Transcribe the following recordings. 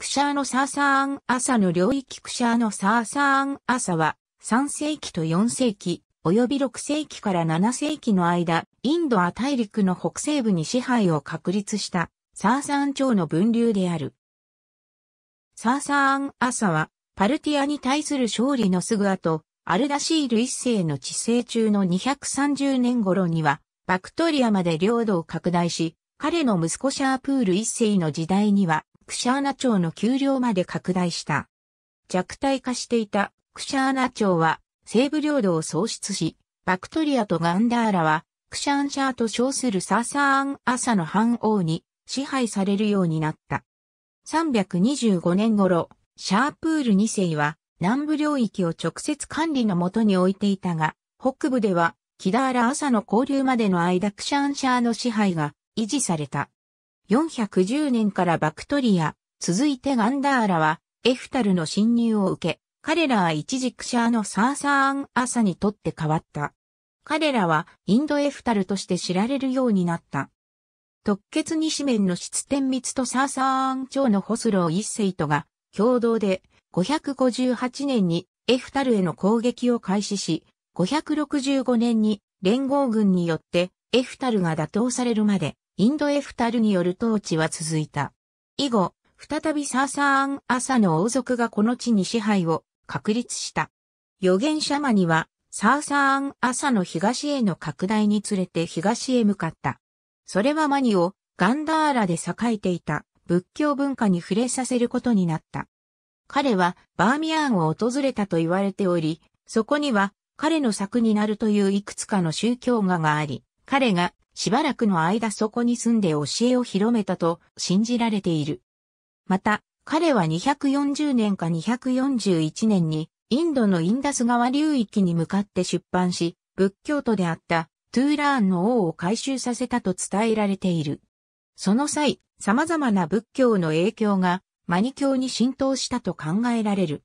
クシャーのサーサーン朝の領域クシャーのサーサーン朝は3世紀と4世紀、及び6世紀から7世紀の間、インドア大陸の北西部に支配を確立したサーサーン朝の分流である。サーサーン朝はパルティアに対する勝利のすぐ後、アルダシール一世の治世中の230年頃には、バクトリアまで領土を拡大し、彼の息子シャープール一世の時代には、クシャーナ町の丘陵まで拡大した。弱体化していたクシャーナ町は西部領土を喪失し、バクトリアとガンダーラはクシャンシャーと称するサーサーン・アサの藩王に支配されるようになった。325年頃、シャープール2世は南部領域を直接管理のもとに置いていたが、北部ではキダーラ朝の交流までの間クシャンシャーの支配が維持された。410年からバクトリア、続いてガンダーラは、エフタルの侵入を受け、彼らは一時クシャーのサーサーン・アサにとって変わった。彼らはインドエフタルとして知られるようになった。特決西面の質天密とサーサーン朝のホスロー一世とが共同で558年にエフタルへの攻撃を開始し、565年に連合軍によってエフタルが打倒されるまでインドエフタルによる統治は続いた。以後、再びサーサーン朝の王族がこの地に支配を確立した。預言者マニは、サーサーン朝の東への拡大につれて東へ向かった。それはマニをガンダーラで栄えていた仏教文化に触れさせることになった。彼はバーミヤーンを訪れたと言われており、そこには彼の作になるといういくつかの宗教画があり、彼がしばらくの間そこに住んで教えを広めたと信じられている。また、彼は240年か241年にインドのインダス川流域に向かって出版し、仏教徒であったトゥーラーンの王を回収させたと伝えられている。その際、様々な仏教の影響がマニ教に浸透したと考えられる。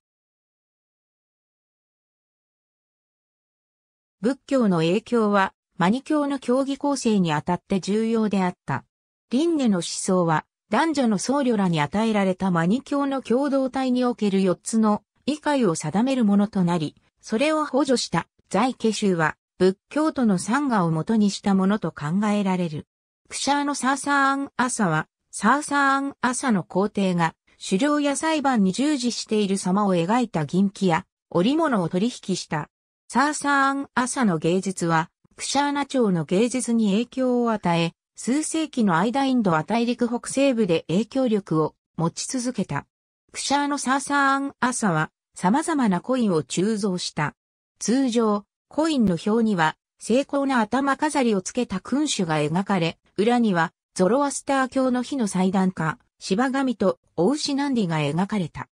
仏教の影響はマニ教の競技構成にあたって重要であった。リンネの思想は、男女の僧侶らに与えられたマニ教の共同体における4つの理解を定めるものとなり、それを補助した在家宗は、仏教徒のサンガを元にしたものと考えられる。クシャーのサーサーアン朝は、サーサーアン朝の皇帝が狩猟や裁判に従事している様を描いた銀器や織物を取引した。サーサーアン朝の芸術はクシャーナ朝の芸術に影響を与え、数世紀の間インドは大陸北西部で影響力を持ち続けた。クシャーのサーサーン・アサは様々なコインを鋳造した。通常、コインの表には精巧な頭飾りをつけた君主が描かれ、裏にはゾロアスター教の火の祭壇家、芝神とオウシナンディが描かれた。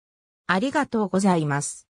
ありがとうございます。